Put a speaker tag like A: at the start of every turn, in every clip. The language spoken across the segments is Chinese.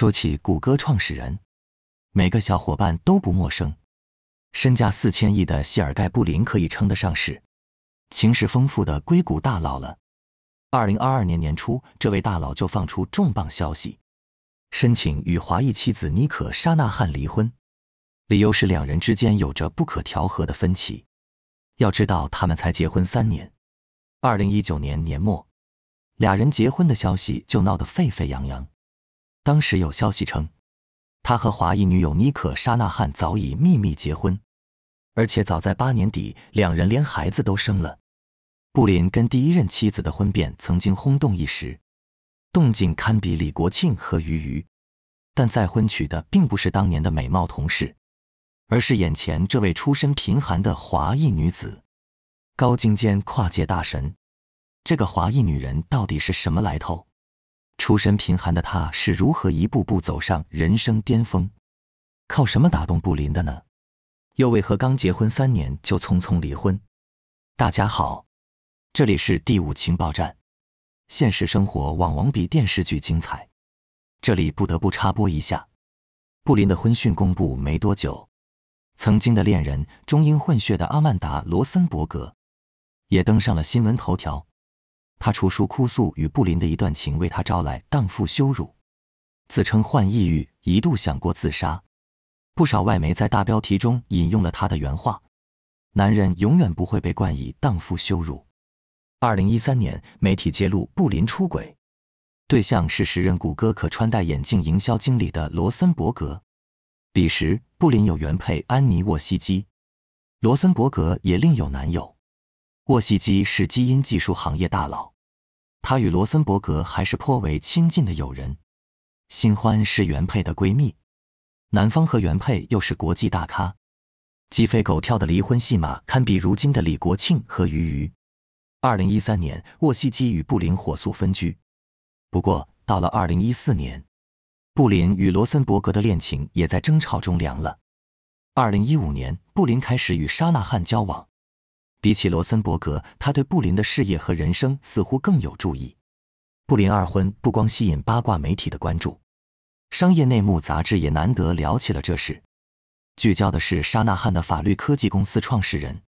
A: 说起谷歌创始人，每个小伙伴都不陌生。身价四千亿的谢尔盖·布林可以称得上是情史丰富的硅谷大佬了。二零二二年年初，这位大佬就放出重磅消息，申请与华裔妻子妮可·沙纳汉离婚，理由是两人之间有着不可调和的分歧。要知道，他们才结婚三年。二零一九年年末，俩人结婚的消息就闹得沸沸扬扬。当时有消息称，他和华裔女友妮可·沙纳汉早已秘密结婚，而且早在八年底，两人连孩子都生了。布林跟第一任妻子的婚变曾经轰动一时，动静堪比李国庆和俞渝，但再婚娶的并不是当年的美貌同事，而是眼前这位出身贫寒的华裔女子。高精尖跨界大神，这个华裔女人到底是什么来头？出身贫寒的他是如何一步步走上人生巅峰？靠什么打动布林的呢？又为何刚结婚三年就匆匆离婚？大家好，这里是第五情报站。现实生活往往比电视剧精彩。这里不得不插播一下：布林的婚讯公布没多久，曾经的恋人中英混血的阿曼达·罗森伯格也登上了新闻头条。他出书哭诉与布林的一段情，为他招来荡妇羞辱，自称患抑郁，一度想过自杀。不少外媒在大标题中引用了他的原话：“男人永远不会被冠以荡妇羞辱。”二零一三年，媒体揭露布林出轨，对象是时任谷歌可穿戴眼镜营销经理的罗森伯格。彼时，布林有原配安妮沃西基，罗森伯格也另有男友。沃西基是基因技术行业大佬，他与罗森伯格还是颇为亲近的友人。新欢是原配的闺蜜，男方和原配又是国际大咖，鸡飞狗跳的离婚戏码堪比如今的李国庆和俞渝。二零一三年，沃西基与布林火速分居。不过到了二零一四年，布林与罗森伯格的恋情也在争吵中凉了。二零一五年，布林开始与沙纳汉交往。比起罗森伯格，他对布林的事业和人生似乎更有注意。布林二婚不光吸引八卦媒体的关注，商业内幕杂志也难得聊起了这事。聚焦的是沙纳汉的法律科技公司创始人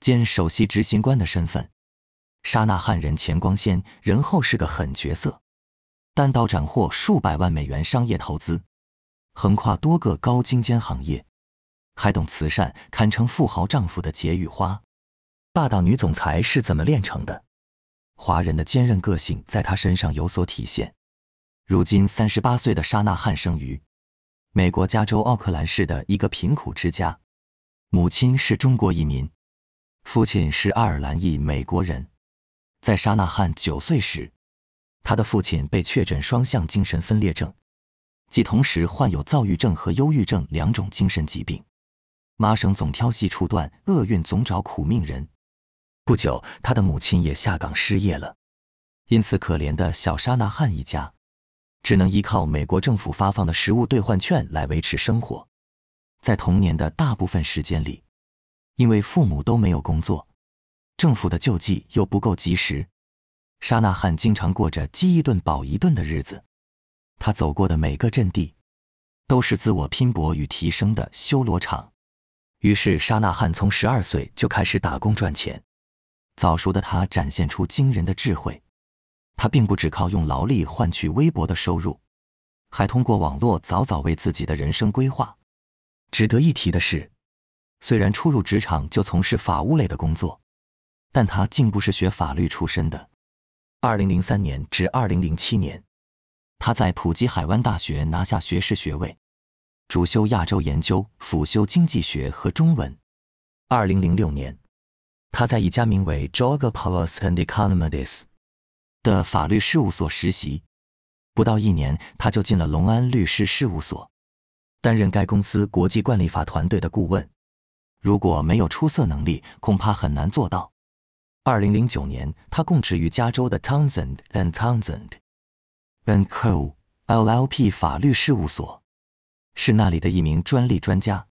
A: 兼首席执行官的身份。沙纳汉人前光鲜，人后是个狠角色，单刀斩获数百万美元商业投资，横跨多个高精尖行业，还懂慈善，堪称富豪丈夫的解语花。霸道女总裁是怎么炼成的？华人的坚韧个性在她身上有所体现。如今三十八岁的莎娜汉生于美国加州奥克兰市的一个贫苦之家，母亲是中国移民，父亲是爱尔兰裔美国人。在莎娜汉九岁时，他的父亲被确诊双向精神分裂症，即同时患有躁郁症和忧郁症两种精神疾病。麻绳总挑细处断，厄运总找苦命人。不久，他的母亲也下岗失业了，因此可怜的小沙纳汉一家只能依靠美国政府发放的食物兑换券来维持生活。在童年的大部分时间里，因为父母都没有工作，政府的救济又不够及时，沙纳汉经常过着饥一顿饱一顿的日子。他走过的每个阵地，都是自我拼搏与提升的修罗场。于是，沙纳汉从十二岁就开始打工赚钱。早熟的他展现出惊人的智慧，他并不只靠用劳力换取微薄的收入，还通过网络早早为自己的人生规划。值得一提的是，虽然初入职场就从事法务类的工作，但他竟不是学法律出身的。二零零三年至二零零七年，他在普吉海湾大学拿下学士学位，主修亚洲研究，辅修经济学和中文。二零零六年。他在一家名为 Jogopoulos and Economides 的法律事务所实习，不到一年，他就进了隆安律师事务所，担任该公司国际惯例法团队的顾问。如果没有出色能力，恐怕很难做到。二零零九年，他供职于加州的 t h o m n s o n and t h o m n s o n and Co. LLP 法律事务所，是那里的一名专利专家。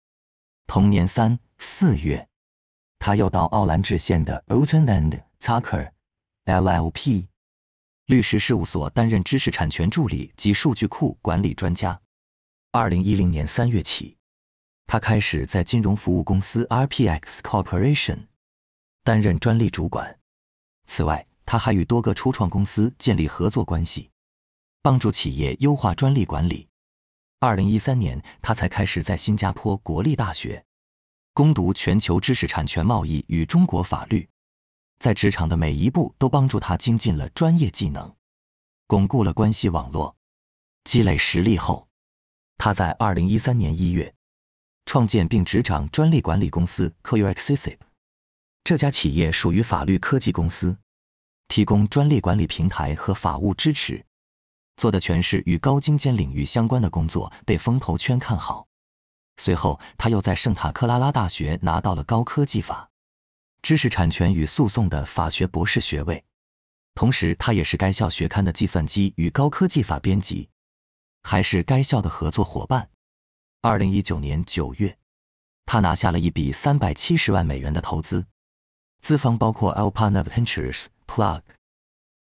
A: 同年三四月。他又到奥兰治县的 o t e n and Tucker LLP 律师事务所担任知识产权助理及数据库管理专家。二零一零年三月起，他开始在金融服务公司 RPX Corporation 担任专利主管。此外，他还与多个初创公司建立合作关系，帮助企业优化专利管理。二零一三年，他才开始在新加坡国立大学。攻读全球知识产权贸易与中国法律，在职场的每一步都帮助他精进了专业技能，巩固了关系网络，积累实力后，他在二零一三年一月创建并执掌专利管理公司 c 约 k o e x c e s s i p 这家企业属于法律科技公司，提供专利管理平台和法务支持，做的全是与高精尖领域相关的工作，被风投圈看好。随后，他又在圣塔克拉拉大学拿到了高科技法、知识产权与诉讼的法学博士学位。同时，他也是该校学刊的计算机与高科技法编辑，还是该校的合作伙伴。二零一九年九月，他拿下了一笔三百七十万美元的投资，资方包括 Alpana Ventures、Plug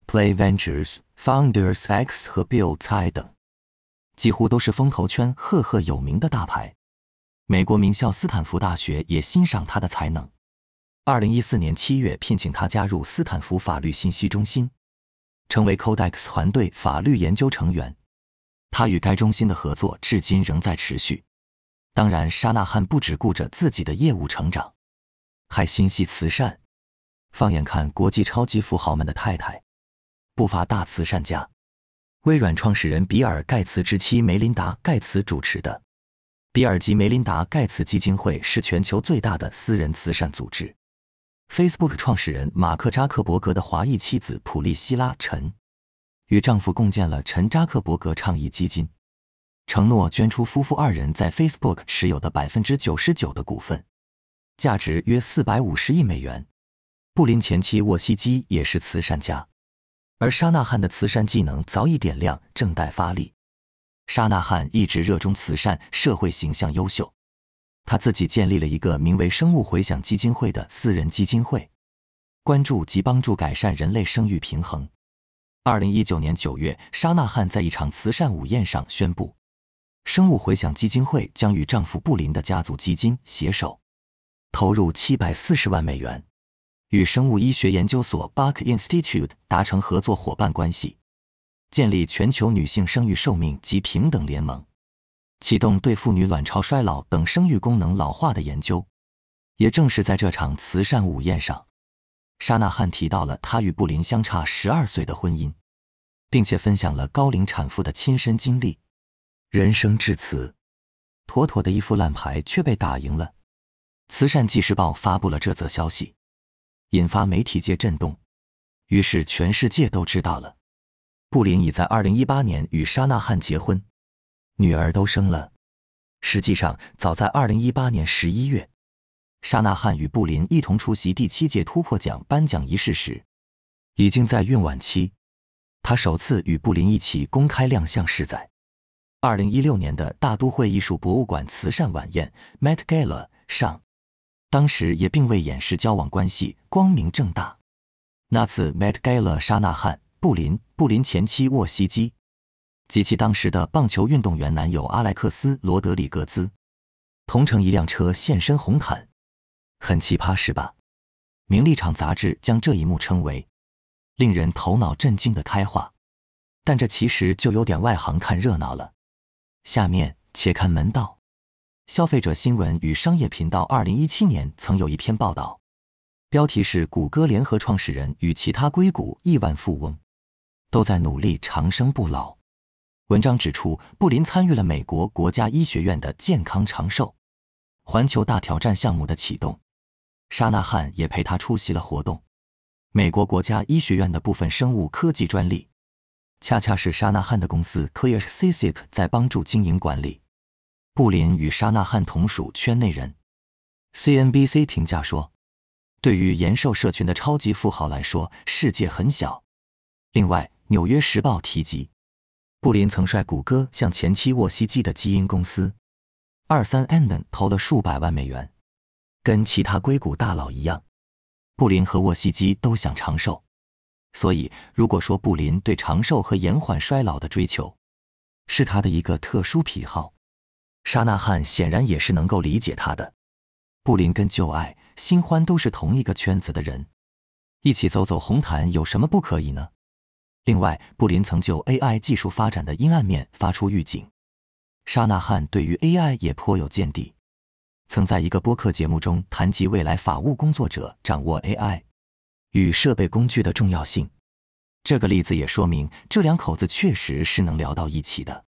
A: Play Ventures、Founders X 和 Bill Tai 等，几乎都是风投圈赫赫有名的大牌。美国名校斯坦福大学也欣赏他的才能。二零一四年七月，聘请他加入斯坦福法律信息中心，成为 CODEX 团队法律研究成员。他与该中心的合作至今仍在持续。当然，沙纳汉不只顾着自己的业务成长，还心系慈善。放眼看国际超级富豪们的太太，不乏大慈善家。微软创始人比尔·盖茨之妻梅琳达·盖茨主持的。比尔及梅琳达·盖茨基金会是全球最大的私人慈善组织。Facebook 创始人马克·扎克伯格的华裔妻子普利希拉·陈与丈夫共建了陈扎克伯格倡议基金，承诺捐出夫妇二人在 Facebook 持有的百分之九十九的股份，价值约四百五十亿美元。布林前妻沃西基也是慈善家，而沙纳汉的慈善技能早已点亮，正待发力。沙纳汉一直热衷慈善，社会形象优秀。她自己建立了一个名为“生物回响基金会”的私人基金会，关注及帮助改善人类生育平衡。二零一九年九月，沙纳汉在一场慈善午宴上宣布，生物回响基金会将与丈夫布林的家族基金携手，投入七百四十万美元，与生物医学研究所 （Buck Institute） 达成合作伙伴关系。建立全球女性生育寿命及平等联盟，启动对妇女卵巢衰老等生育功能老化的研究。也正是在这场慈善午宴上，沙纳汉提到了他与布林相差十二岁的婚姻，并且分享了高龄产妇的亲身经历。人生至此，妥妥的一副烂牌却被打赢了。《慈善纪事报》发布了这则消息，引发媒体界震动，于是全世界都知道了。布林已在2018年与沙纳汉结婚，女儿都生了。实际上，早在2018年11月，沙纳汉与布林一同出席第七届突破奖颁奖仪式时，已经在孕晚期。他首次与布林一起公开亮相是在2016年的大都会艺术博物馆慈善晚宴 （Met Gala） 上，当时也并未掩饰交往关系，光明正大。那次 Met Gala，沙纳汉。布林、布林前妻沃西基，及其当时的棒球运动员男友阿莱克斯·罗德里格兹，同乘一辆车现身红毯，很奇葩是吧？《名利场》杂志将这一幕称为“令人头脑震惊的开化”，但这其实就有点外行看热闹了。下面且看门道。消费者新闻与商业频道二零一七年曾有一篇报道，标题是《谷歌联合创始人与其他硅谷亿万富翁》。都在努力长生不老。文章指出，布林参与了美国国家医学院的健康长寿环球大挑战项目的启动，沙纳汉也陪他出席了活动。美国国家医学院的部分生物科技专利，恰恰是沙纳汉的公司 c l e a r s i s i p 在帮助经营管理。布林与沙纳汉同属圈内人。CNBC 评价说，对于延寿社群的超级富豪来说，世界很小。另外。《纽约时报》提及，布林曾率谷歌向前妻沃西基的基因公司二三 N 投了数百万美元。跟其他硅谷大佬一样，布林和沃西基都想长寿。所以，如果说布林对长寿和延缓衰老的追求是他的一个特殊癖好，沙纳汉显然也是能够理解他的。布林跟旧爱、新欢都是同一个圈子的人，一起走走红毯有什么不可以呢？另外，布林曾就 A I 技术发展的阴暗面发出预警。沙纳汉对于 A I 也颇有见地，曾在一个播客节目中谈及未来法务工作者掌握 A I 与设备工具的重要性。这个例子也说明这两口子确实是能聊到一起的。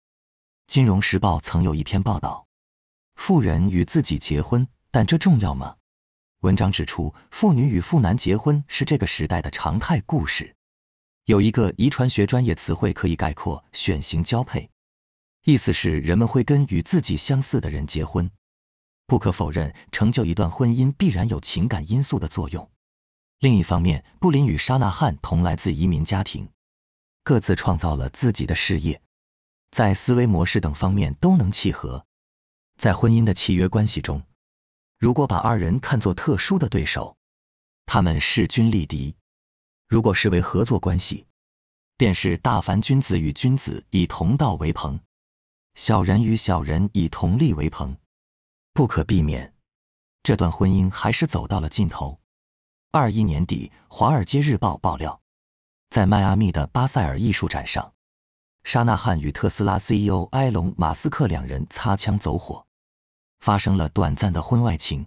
A: 金融时报曾有一篇报道：富人与自己结婚，但这重要吗？文章指出，妇女与富男结婚是这个时代的常态故事。有一个遗传学专业词汇可以概括选型交配，意思是人们会跟与自己相似的人结婚。不可否认，成就一段婚姻必然有情感因素的作用。另一方面，布林与沙纳汉同来自移民家庭，各自创造了自己的事业，在思维模式等方面都能契合。在婚姻的契约关系中，如果把二人看作特殊的对手，他们势均力敌。如果视为合作关系，便是大凡君子与君子以同道为朋，小人与小人以同利为朋，不可避免。这段婚姻还是走到了尽头。二一年底，《华尔街日报》爆料，在迈阿密的巴塞尔艺术展上，沙纳汉与特斯拉 CEO 埃隆·马斯克两人擦枪走火，发生了短暂的婚外情。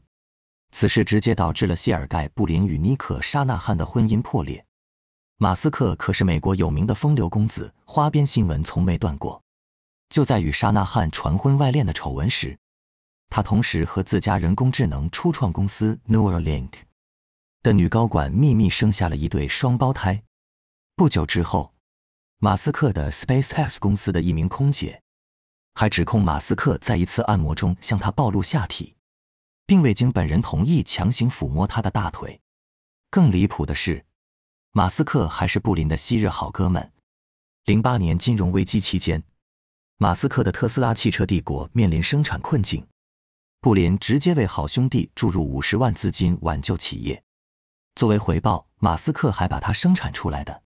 A: 此事直接导致了谢尔盖·布林与尼可·沙纳汉的婚姻破裂。马斯克可是美国有名的风流公子，花边新闻从没断过。就在与沙纳汉传婚外恋的丑闻时，他同时和自家人工智能初创公司 Neuralink 的女高管秘密生下了一对双胞胎。不久之后，马斯克的 SpaceX 公司的一名空姐还指控马斯克在一次按摩中向她暴露下体，并未经本人同意强行抚摸她的大腿。更离谱的是。马斯克还是布林的昔日好哥们。零八年金融危机期间，马斯克的特斯拉汽车帝国面临生产困境，布林直接为好兄弟注入五十万资金挽救企业。作为回报，马斯克还把他生产出来的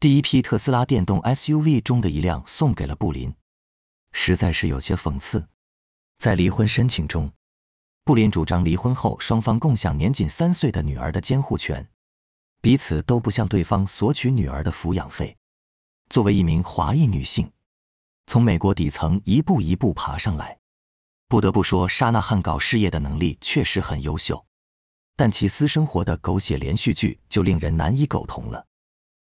A: 第一批特斯拉电动 SUV 中的一辆送给了布林，实在是有些讽刺。在离婚申请中，布林主张离婚后双方共享年仅三岁的女儿的监护权。彼此都不向对方索取女儿的抚养费。作为一名华裔女性，从美国底层一步一步爬上来，不得不说，沙纳汉搞事业的能力确实很优秀，但其私生活的狗血连续剧就令人难以苟同了。